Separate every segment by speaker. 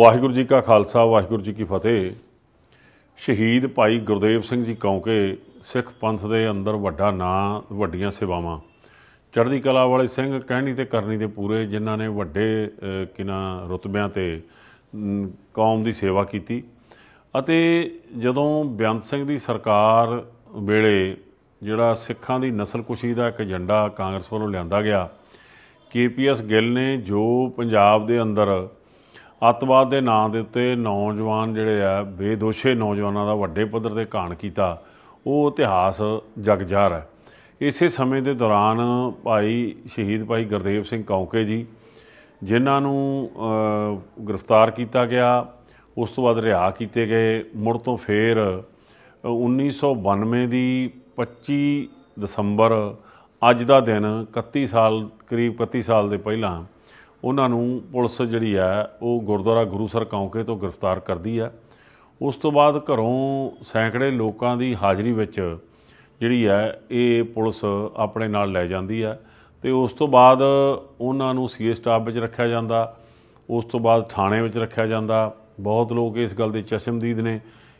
Speaker 1: ਵਾਹਿਗੁਰੂ ਜੀ ਕਾ ਖਾਲਸਾ ਵਾਹਿਗੁਰੂ ਜੀ ਕੀ ਫਤਿਹ ਸ਼ਹੀਦ ਭਾਈ ਗੁਰਦੇਵ ਸਿੰਘ ਜੀ ਕੌਂਕੇ ਸਿੱਖ ਪੰਥ ਦੇ ਅੰਦਰ ਵੱਡਾ ਨਾਂ ਵੱਡੀਆਂ ਸੇਵਾਵਾਂ ਚੜ੍ਹਦੀ ਕਲਾ ਵਾਲੇ ਸਿੰਘ ਕਹਿਣੀ ਤੇ ਕਰਨੀ ਦੇ ਪੂਰੇ ਜਿਨ੍ਹਾਂ ਨੇ ਵੱਡੇ ਕਿਨਾ ਰਤਬਿਆਂ ਤੇ ਕੌਮ ਦੀ ਸੇਵਾ ਕੀਤੀ ਅਤੇ ਜਦੋਂ ਬਿਆੰਤ ਸਿੰਘ ਦੀ ਸਰਕਾਰ ਵੇਲੇ ਜਿਹੜਾ ਸਿੱਖਾਂ ਦੀ ਨਸਲਕੁਸ਼ੀ ਦਾ ਇੱਕ ਏਜੰਡਾ ਕਾਂਗਰਸ ਵੱਲੋਂ ਲਿਆਂਦਾ ਗਿਆ ਕੇਪੀਐਸ ਗਿੱਲ ਨੇ ਜੋ ਪੰਜਾਬ ਦੇ ਅੰਦਰ ਅਤਵਾਦ ਦੇ ਨਾਂ ਦੇ ਉੱਤੇ ਨੌਜਵਾਨ ਜਿਹੜੇ ਆ ਬੇਦੋਸ਼ੇ ਨੌਜਵਾਨਾਂ ਦਾ ਵੱਡੇ ਪੱਧਰ ਤੇ ਕਾਣ ਕੀਤਾ ਉਹ ਇਤਿਹਾਸ ਜਗਜਾਰ ਹੈ ਇਸੇ ਸਮੇਂ ਦੇ ਦੌਰਾਨ ਭਾਈ ਸ਼ਹੀਦ ਭਾਈ ਗੁਰਦੇਵ ਸਿੰਘ ਕੌਂਕੇ ਜੀ ਜਿਨ੍ਹਾਂ ਨੂੰ ਗ੍ਰਿਫਤਾਰ ਕੀਤਾ ਗਿਆ ਉਸ ਤੋਂ ਬਾਅਦ ਰਿਹਾ ਕੀਤੇ ਗਏ ਮੁੜ ਤੋਂ ਫੇਰ 1992 ਦੀ 25 ਦਸੰਬਰ ਅੱਜ ਦਾ ਦਿਨ 31 ਸਾਲ ਕਰੀਬ 31 ਸਾਲ ਦੇ ਪਹਿਲਾਂ ਉਹਨਾਂ ਨੂੰ ਪੁਲਿਸ ਜਿਹੜੀ ਆ ਉਹ ਗੁਰਦੁਆਰਾ ਗੁਰੂ ਸਰ ਕੌਂਕੇ ਤੋਂ ਗ੍ਰਿਫਤਾਰ ਕਰਦੀ ਆ ਉਸ ਤੋਂ ਬਾਅਦ ਘਰੋਂ ਸੈਂਕੜੇ ਲੋਕਾਂ ਦੀ ਹਾਜ਼ਰੀ ਵਿੱਚ ਜਿਹੜੀ ਹੈ ਇਹ ਪੁਲਿਸ ਆਪਣੇ ਨਾਲ ਲੈ ਜਾਂਦੀ ਹੈ ਤੇ ਉਸ ਤੋਂ ਬਾਅਦ ਉਹਨਾਂ ਨੂੰ ਸੀਏ ਸਟਾਫ ਵਿੱਚ ਰੱਖਿਆ ਜਾਂਦਾ ਉਸ ਤੋਂ ਬਾਅਦ ਥਾਣੇ ਵਿੱਚ ਰੱਖਿਆ ਜਾਂਦਾ ਬਹੁਤ ਲੋਕ ਇਸ ਗੱਲ ਦੇ ਚਸ਼ਮਦੀਦ ਨੇ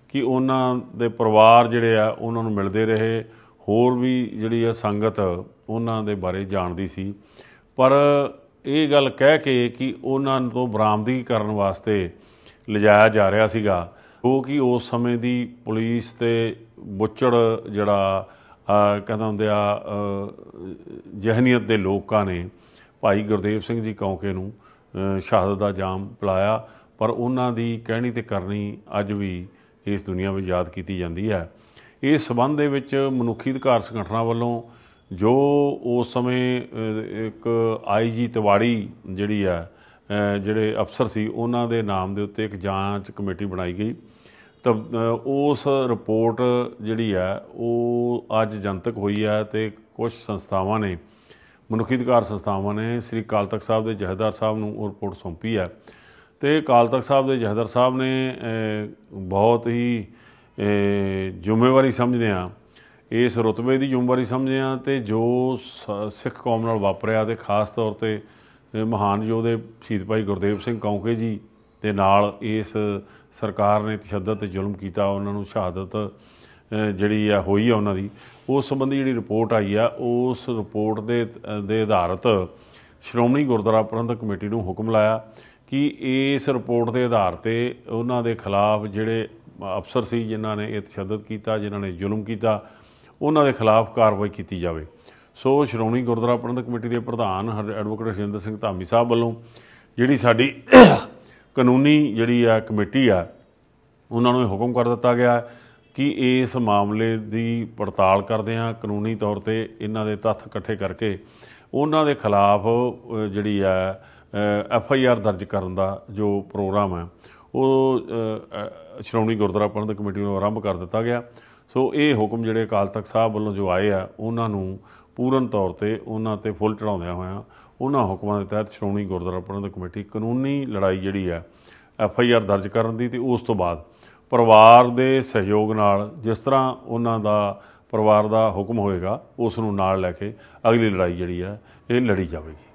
Speaker 1: ਕਿ ਉਹਨਾਂ ਦੇ ਪਰਿਵਾਰ ਜਿਹੜੇ ਆ ਉਹਨਾਂ ਨੂੰ ਮਿਲਦੇ ਰਹੇ ਹੋਰ ਵੀ ਜਿਹੜੀ ਆ ਸੰਗਤ ਉਹਨਾਂ ਦੇ ਬਾਰੇ ਜਾਣਦੀ ਸੀ ਪਰ ਇਹ ਗੱਲ ਕਹਿ ਕੇ ਕਿ ਉਹਨਾਂ ਤੋਂ ਬਰਾਮਦੀ ਕਰਨ ਵਾਸਤੇ ਲਿਜਾਇਆ ਜਾ ਰਿਹਾ ਸੀਗਾ ਉਹ ਕਿ ਉਸ ਸਮੇਂ ਦੀ ਪੁਲਿਸ ਤੇ ਬੁੱਚੜ ਜਿਹੜਾ ਕਹਿੰਦਾ ਹੁੰਦੇ ਆ ਜਹਨੀਅਤ ਦੇ ਲੋਕਾਂ ਨੇ ਭਾਈ ਗੁਰਦੇਵ ਸਿੰਘ ਜੀ ਕੌਂਕੇ ਨੂੰ ਸ਼ਹਾਦਤ ਦਾ ਜਾਮ ਪਲਾਇਆ ਪਰ ਉਹਨਾਂ ਦੀ ਕਹਿਣੀ ਤੇ ਕਰਨੀ ਅੱਜ ਵੀ ਇਸ ਦੁਨੀਆ ਵਿੱਚ ਯਾਦ ਕੀਤੀ ਜਾਂਦੀ ਹੈ ਇਸ ਸਬੰਧ ਦੇ ਵਿੱਚ ਮਨੁੱਖੀ ਅਧਿਕਾਰ ਸੰਗਠਨਾਂ ਵੱਲੋਂ ਜੋ ਉਸ ਸਮੇਂ ਇੱਕ ਆਈਜੀ ਤਿਵਾੜੀ ਜਿਹੜੀ ਆ ਜਿਹੜੇ ਅਫਸਰ ਸੀ ਉਹਨਾਂ ਦੇ ਨਾਮ ਦੇ ਉੱਤੇ ਇੱਕ ਜਾਂਚ ਕਮੇਟੀ ਬਣਾਈ ਗਈ ਤਾਂ ਉਸ ਰਿਪੋਰਟ ਜਿਹੜੀ ਆ ਉਹ ਅੱਜ ਜਨਤਕ ਹੋਈ ਆ ਤੇ ਕੁਝ ਸੰਸਥਾਵਾਂ ਨੇ ਮਨੁੱਖੀ ਅਧਿਕਾਰ ਸੰਸਥਾਵਾਂ ਨੇ ਸ੍ਰੀ ਕਾਲ ਸਾਹਿਬ ਦੇ ਜਹਦਾਰ ਸਾਹਿਬ ਨੂੰ ਉਹ ਰਿਪੋਰਟ ਸੌਂਪੀ ਆ ਤੇ ਕਾਲ ਸਾਹਿਬ ਦੇ ਜਹਦਰ ਸਾਹਿਬ ਨੇ ਬਹੁਤ ਹੀ ਜ਼ਿੰਮੇਵਾਰੀ ਸਮਝਦੇ ਆ ਇਸ ਰਤਬੇ ਦੀ ਜ਼ਿੰਮੇਵਾਰੀ ਆ ਤੇ ਜੋ ਸਿੱਖ ਕੌਮ ਨਾਲ ਵਾਪਰਿਆ ਤੇ ਖਾਸ ਤੌਰ ਤੇ ਮਹਾਨ ਯੋਧੇ ਸ਼ਹੀਦ ਭਾਈ ਗੁਰਦੇਵ ਸਿੰਘ ਕੌਂਕੇ ਜੀ ਦੇ ਨਾਲ ਇਸ ਸਰਕਾਰ ਨੇ ਤਸ਼ੱਦਦ ਤੇ ਜ਼ੁਲਮ ਕੀਤਾ ਉਹਨਾਂ ਨੂੰ ਸ਼ਹਾਦਤ ਜਿਹੜੀ ਆ ਹੋਈ ਆ ਉਹਨਾਂ ਦੀ ਉਸ ਸੰਬੰਧੀ ਜਿਹੜੀ ਰਿਪੋਰਟ ਆਈ ਆ ਉਸ ਰਿਪੋਰਟ ਦੇ ਦੇ ਆਧਾਰਤ ਸ਼੍ਰੋਮਣੀ ਗੁਰਦੁਆਰਾ ਪ੍ਰਬੰਧਕ ਕਮੇਟੀ ਨੂੰ ਹੁਕਮ ਲਾਇਆ ਕਿ ਇਸ ਰਿਪੋਰਟ ਦੇ ਆਧਾਰ ਤੇ ਉਹਨਾਂ ਦੇ ਖਿਲਾਫ ਜਿਹੜੇ ਅਫਸਰ ਸੀ ਜਿਨ੍ਹਾਂ ਨੇ ਇਹ ਤਸ਼ੱਦਦ ਕੀਤਾ ਜਿਨ੍ਹਾਂ ਨੇ ਜ਼ੁਲਮ ਕੀਤਾ ਉਹਨਾਂ ਦੇ ਖਿਲਾਫ ਕਾਰਵਾਈ ਕੀਤੀ ਜਾਵੇ ਸੋ ਸ਼੍ਰੋਮਣੀ ਗੁਰਦੁਆਰਾ ਪ੍ਰਬੰਧਕ ਕਮੇਟੀ ਦੇ ਪ੍ਰਧਾਨ ਐਡਵੋਕੇਟ ਰਜਿੰਦਰ ਸਿੰਘ ਧਾਮੀ ਸਾਹਿਬ ਵੱਲੋਂ ਜਿਹੜੀ ਸਾਡੀ ਕਾਨੂੰਨੀ ਜਿਹੜੀ ਆ ਕਮੇਟੀ ਆ ਉਹਨਾਂ ਨੂੰ ਹੁਕਮ ਕਰ ਦਿੱਤਾ ਗਿਆ ਕਿ ਇਸ ਮਾਮਲੇ ਦੀ ਪੜਤਾਲ ਕਰਦੇ ਆ ਕਾਨੂੰਨੀ ਤੌਰ ਤੇ ਇਹਨਾਂ ਦੇ ਤੱਥ ਇਕੱਠੇ ਕਰਕੇ ਉਹਨਾਂ ਦੇ ਖਿਲਾਫ ਜਿਹੜੀ ਆ ਐਫ ਆਈ ਆਰ ਦਰਜ ਕਰਨ ਦਾ ਜੋ ਪ੍ਰੋਗਰਾਮ ਹੈ ਉਹ ਸ਼੍ਰੋਮਣੀ ਗੁਰਦੁਆਰਾ ਪ੍ਰਬੰਧਕ ਕਮੇਟੀ ਨੂੰ ਆਰੰਭ ਕਰ ਦਿੱਤਾ ਗਿਆ ਸੋ ਇਹ ਹੁਕਮ ਜਿਹੜੇ ਅਕਾਲ ਤਖਤ ਸਾਹਿਬ ਵੱਲੋਂ ਜੋ ਆਏ ਆ ਉਹਨਾਂ ਨੂੰ ਪੂਰਨ ਤੌਰ ਤੇ ਉਹਨਾਂ ਤੇ ਫੁੱਲ ਚੜਾਉਂਦਿਆਂ ਹੋਇਆਂ ਉਹਨਾਂ ਹੁਕਮਾਂ ਦੇ ਤਹਿਤ ਸ਼੍ਰੋਮਣੀ ਗੁਰਦੁਆਰਾ ਪ੍ਰਬੰਧਕ ਕਮੇਟੀ ਕਾਨੂੰਨੀ ਲੜਾਈ ਜਿਹੜੀ ਆ ਐਫ ਆਈ ਆਰ ਦਰਜ ਕਰਨ ਦੀ ਤੇ ਉਸ ਤੋਂ ਬਾਅਦ ਪਰਿਵਾਰ ਦੇ ਸਹਿਯੋਗ ਨਾਲ ਜਿਸ ਤਰ੍ਹਾਂ ਉਹਨਾਂ ਦਾ ਪਰਿਵਾਰ ਦਾ ਹੁਕਮ ਹੋਏਗਾ ਉਸ ਨੂੰ ਨਾਲ ਲੈ ਕੇ ਅਗਲੀ ਲੜਾਈ ਜਿਹੜੀ ਆ ਇਹ ਲੜੀ ਜਾਵੇਗੀ